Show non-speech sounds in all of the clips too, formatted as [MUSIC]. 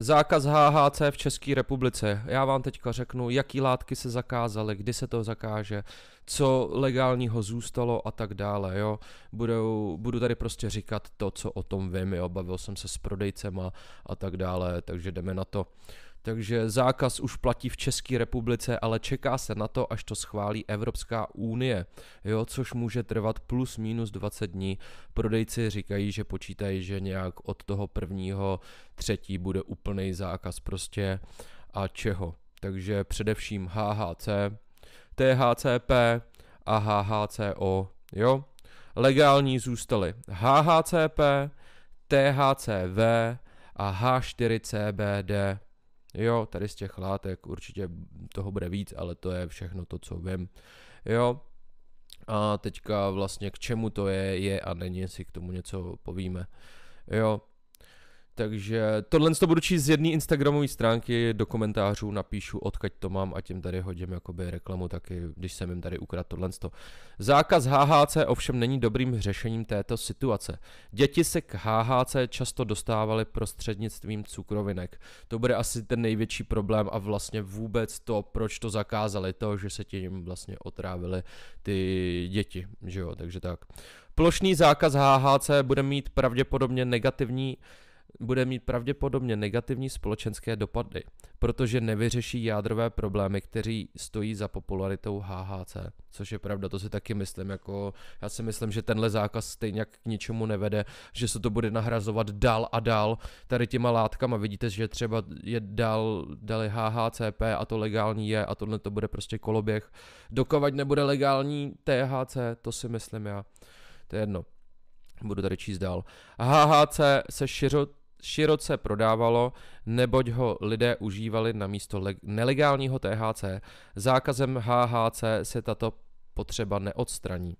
Zákaz HHC v České republice. Já vám teďka řeknu, jaký látky se zakázaly, kdy se to zakáže, co legálního zůstalo a tak dále, jo. Budou, budu tady prostě říkat to, co o tom vím, jo. Bavil jsem se s prodejcema a tak dále, takže jdeme na to. Uh, takže zákaz už platí v České republice, ale čeká se na to, až to schválí Evropská unie, jo, což může trvat plus minus 20 dní. Prodejci říkají, že počítají, že nějak od toho prvního třetí bude úplný zákaz prostě a čeho. Takže především HHC, THCP a HHCO, jo. Legální zůstaly HHCP, THCV a H4CBD Jo, tady z těch látek určitě toho bude víc, ale to je všechno to, co vím. Jo, a teďka vlastně k čemu to je, je a není, si k tomu něco povíme. Jo, takže tohle to budu číst z jedné Instagramové stránky, do komentářů napíšu, odkaď to mám a tím tady hodím jakoby reklamu taky, když jsem jim tady ukradl tohle. To. Zákaz HHC ovšem není dobrým řešením této situace. Děti se k HHC často dostávaly prostřednictvím cukrovinek. To bude asi ten největší problém a vlastně vůbec to, proč to zakázali, to, že se tím vlastně otrávili ty děti, že jo, takže tak. Plošný zákaz HHC bude mít pravděpodobně negativní bude mít pravděpodobně negativní společenské dopady, protože nevyřeší jádrové problémy, kteří stojí za popularitou HHC. Což je pravda, to si taky myslím. Jako, já si myslím, že tenhle zákaz stejně k ničemu nevede, že se to bude nahrazovat dál a dál tady těma látkama. Vidíte, že třeba je dál, dali HHCP a to legální je a tohle to bude prostě koloběh. Dokovat nebude legální THC, to si myslím já. To je jedno budu tady číst dál. HHC se široce široce prodávalo, neboť ho lidé užívali na místo nelegálního THC. Zákazem HHC se tato potřeba neodstraní.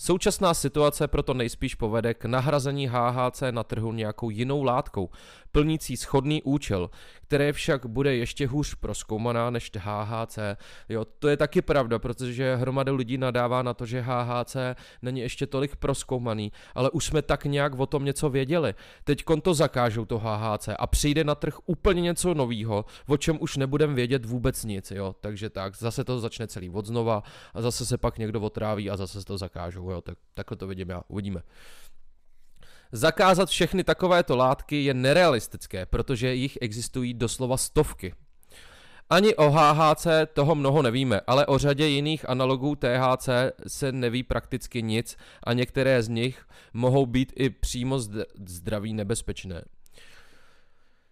Současná situace proto nejspíš povede k nahrazení HHC na trhu nějakou jinou látkou, plnící schodný účel, které však bude ještě hůř proskoumaná než HHC. Jo, to je taky pravda, protože hromada lidí nadává na to, že HHC není ještě tolik proskoumaný, ale už jsme tak nějak o tom něco věděli. Teď to zakážou to HHC a přijde na trh úplně něco novýho, o čem už nebudem vědět vůbec nic, jo. Takže tak, zase to začne celý od znova a zase se pak někdo otráví a zase to zakážou trhu, jo, tak, takhle to vidím já, uvidíme. Zakázat všechny takovéto látky je nerealistické, protože jich existují doslova stovky. Ani o HHC toho mnoho nevíme, ale o řadě jiných analogů THC se neví prakticky nic a některé z nich mohou být i přímo zdraví nebezpečné.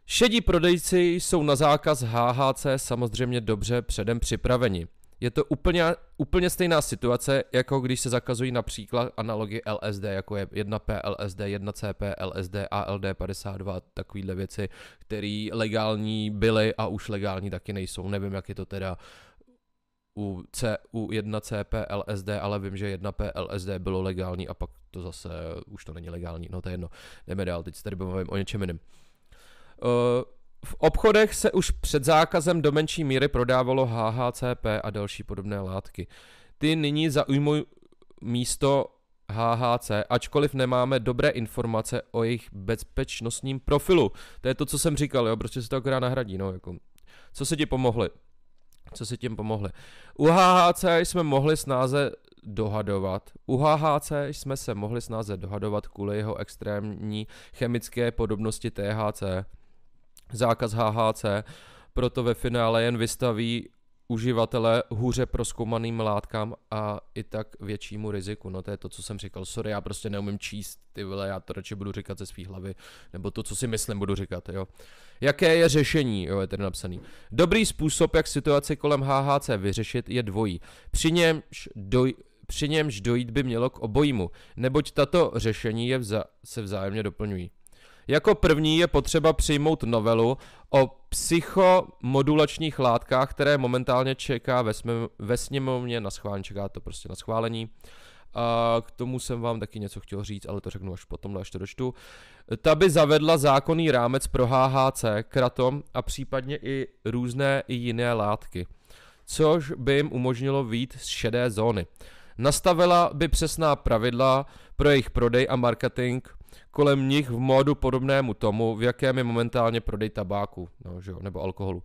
Šedí prodejci jsou na zákaz HHC samozřejmě dobře předem připraveni je to úplně, úplně stejná situace, jako když se zakazují například analogy LSD, jako je 1P LSD, 1CP LSD, ALD 52, takovýhle věci, které legální byly a už legální taky nejsou. Nevím, jak je to teda u, C, u 1CP LSD, ale vím, že 1P LSD bylo legální a pak to zase už to není legální. No to je jedno. Jdeme dál, teď se tady bavím o něčem jiném. Uh, eh, v obchodech se už před zákazem do menší míry prodávalo HHCP a další podobné látky. Ty nyní zaujmují místo HHC, ačkoliv nemáme dobré informace o jejich bezpečnostním profilu. To je to, co jsem říkal, jo, prostě se to akorát nahradí, no, jako. Co se ti pomohli? Co se tím pomohli? U HHC jsme mohli snáze dohadovat. U HHC jsme se mohli snáze dohadovat kvůli jeho extrémní chemické podobnosti THC zákaz HHC, proto ve finále jen vystaví uživatele hůře proskoumaným látkám a i tak většímu riziku. No to je to, co jsem říkal. Sorry, já prostě neumím číst ty vole, já to radši budu říkat ze svý hlavy, nebo to, co si myslím, budu říkat, jo. Jaké je řešení, jo, je tady napsaný. Dobrý způsob, jak situaci kolem HHC vyřešit, je dvojí. Při němž doj, při němž dojít by mělo k obojímu, neboť tato řešení je vza, se vzájemně doplňují. Jako první je potřeba přijmout novelu o psychomodulačních látkách, které momentálně čeká ve, sm- ve sněmovně na schválení, čeká to prostě na schválení. A k tomu jsem vám taky něco chtěl říct, ale to řeknu až potom, až to dočtu. Ta by zavedla zákonný rámec pro HHC, kratom a případně i různé i jiné látky, což by jim umožnilo výjít z šedé zóny. Nastavila by přesná pravidla pro jejich prodej a marketing kolem nich v módu podobnému tomu, v jakém je momentálně prodej tabáku, no, že jo, nebo alkoholu.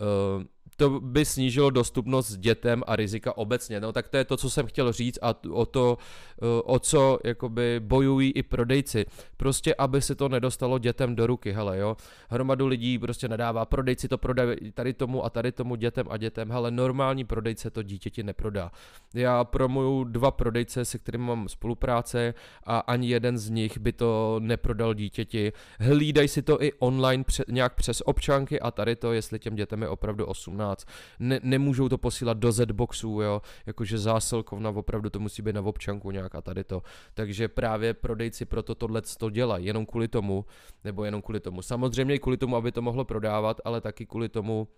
Uh, to by snížilo dostupnost dětem a rizika obecně. No tak to je to, co jsem chtěl říct a o to, eh, o co jakoby bojují i prodejci. Prostě, aby se to nedostalo dětem do ruky, hele jo. Hromadu lidí prostě nedává, prodejci to prodají tady tomu a tady tomu dětem a dětem, hele normální prodejce to dítěti neprodá. Já promuju dva prodejce, se kterými mám spolupráce a ani jeden z nich by to neprodal dítěti. Hlídají si to i online pře- nějak přes občanky a tady to, jestli těm dětem je opravdu 8 17. Ne, nemůžou to posílat do Z-boxů, jo, jakože zásilkovna, opravdu to musí být na občanku nějak a tady to. Takže právě prodejci proto tohle to dělají, jenom kvůli tomu, nebo jenom kvůli tomu. Samozřejmě i kvůli tomu, aby to mohlo prodávat, ale taky kvůli tomu,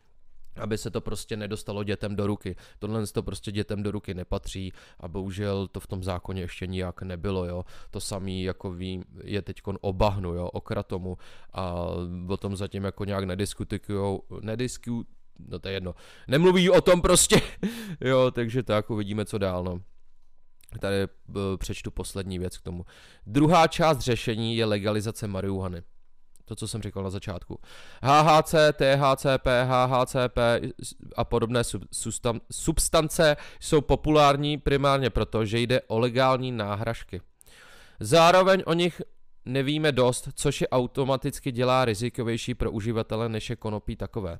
aby se to prostě nedostalo dětem do ruky. Tohle to prostě dětem do ruky nepatří a bohužel to v tom zákoně ještě nijak nebylo, jo. To samý, jako vím, je teď obahnu, jo, okratomu a o tom zatím jako nějak nediskutujou, nediskutujou no to je jedno. Nemluví o tom prostě, [LAUGHS] jo, takže tak, jako uvidíme co dál, no. Tady eh, přečtu poslední věc k tomu. Druhá část řešení je legalizace marihuany. To, co jsem říkal na začátku. HHC, THCP, HHCP a podobné substance jsou populární primárně proto, že jde o legální náhražky. Zároveň o nich nevíme dost, což je automaticky dělá rizikovější pro uživatele než je konopí takové.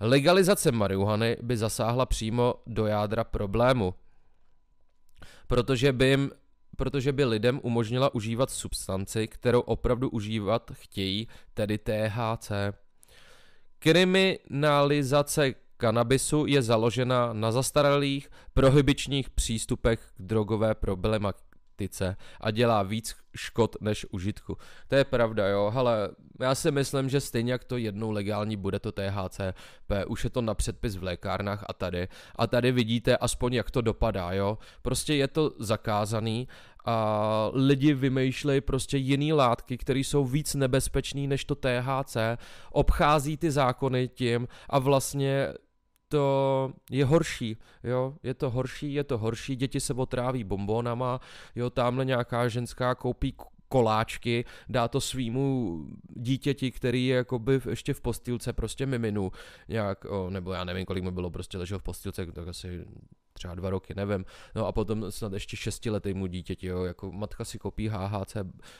Legalizace marihuany by zasáhla přímo do jádra problému, protože by jim protože by lidem umožnila užívat substanci, kterou opravdu užívat chtějí, tedy THC. Kriminalizace kanabisu je založena na zastaralých prohybičních přístupech k drogové problematice praktice a dělá víc škod než užitku. To je pravda, jo, ale já si myslím, že stejně jak to jednou legální bude to THCP, už je to na předpis v lékárnách a tady. A tady vidíte aspoň, jak to dopadá, jo. Prostě je to zakázaný a lidi vymýšlejí prostě jiný látky, které jsou víc nebezpečné než to THC, obchází ty zákony tím a vlastně to je horší, jo, je to horší, je to horší, děti se otráví bombonama, jo, tamhle nějaká ženská koupí koláčky, dá to svýmu dítěti, který je jakoby ještě v postýlce prostě miminu, nějak, o, nebo já nevím, kolik mu bylo, prostě ležel v postýlce, tak asi třeba dva roky, nevím. No a potom snad ještě šestiletýmu dítěti, jo, jako matka si kopí HHC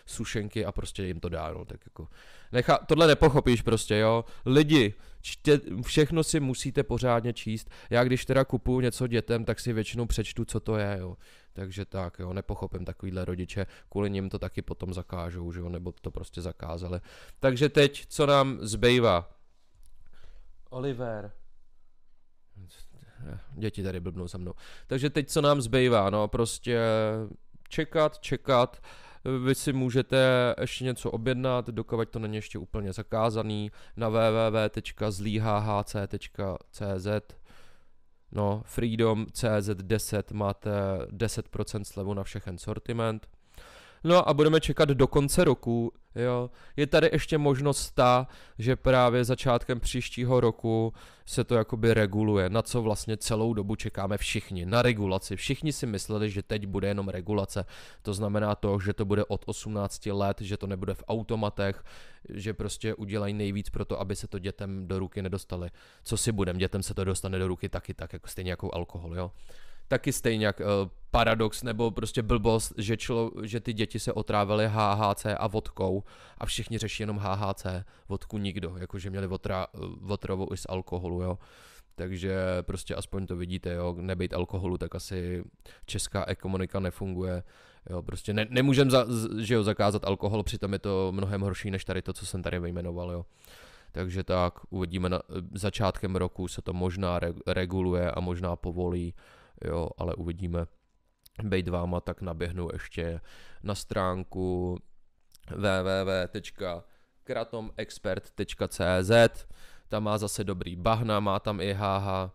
sušenky a prostě jim to dá, no, tak jako. Nechá, tohle nepochopíš prostě, jo. Lidi, čtě, všechno si musíte pořádně číst. Já když teda kupuju něco dětem, tak si většinou přečtu, co to je, jo. Takže tak, jo, nepochopím takovýhle rodiče, kvůli nim to taky potom zakážou, že jo, nebo to prostě zakázali. Takže teď, co nám zbývá? Oliver. Eh, děti tady blbnou za mnou. Takže teď co nám zbývá, no prostě čekat, čekat, vy si můžete ještě něco objednat, dokovat to není ještě úplně zakázaný, na www.zlihhc.cz No, freedom.cz10 máte 10% slevu na všechen sortiment. No a budeme čekat do konce roku, jo. Je tady ještě možnost ta, že právě začátkem příštího roku se to jakoby reguluje, na co vlastně celou dobu čekáme všichni, na regulaci. Všichni si mysleli, že teď bude jenom regulace, to znamená to, že to bude od 18 let, že to nebude v automatech, že prostě udělají nejvíc pro to, aby se to dětem do ruky nedostali. Co si budem, dětem se to dostane do ruky taky tak, jako stejně jako alkohol, jo taky stejně jak eh, paradox nebo prostě blbost, že, člo, že ty děti se otrávily HHC a vodkou a všichni řeší jenom HHC, vodku nikdo, jakože měli otra, eh, otrovu i z alkoholu, jo. Takže prostě aspoň to vidíte, jo, nebejt alkoholu, tak asi česká ekonomika nefunguje. Jo, prostě ne, nemůžem za, že jo, zakázat alkohol, přitom je to mnohem horší než tady to, co jsem tady vyjmenoval, jo. Takže tak, uvidíme, na, eh, začátkem roku se to možná re, reguluje a možná povolí jo, ale uvidíme. Bejt váma, tak naběhnu ještě na stránku www.kratomexpert.cz tam má zase dobrý bahna, má tam i HH,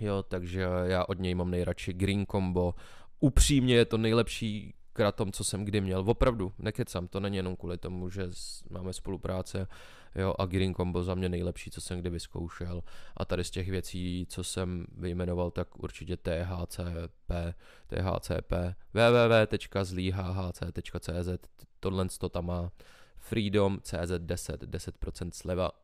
jo, takže já od něj mám nejradši Green Combo. Upřímně je to nejlepší kratom, co jsem kdy měl. Opravdu, nekecám, to není jenom kvůli tomu, že máme spolupráce, jo, a Green Combo za mě nejlepší, co jsem kdy vyzkoušel. A tady z těch věcí, co jsem vyjmenoval, tak určitě THCP, THCP, www.zlihhc.cz, tohle to tam má Freedom CZ 10, 10% sleva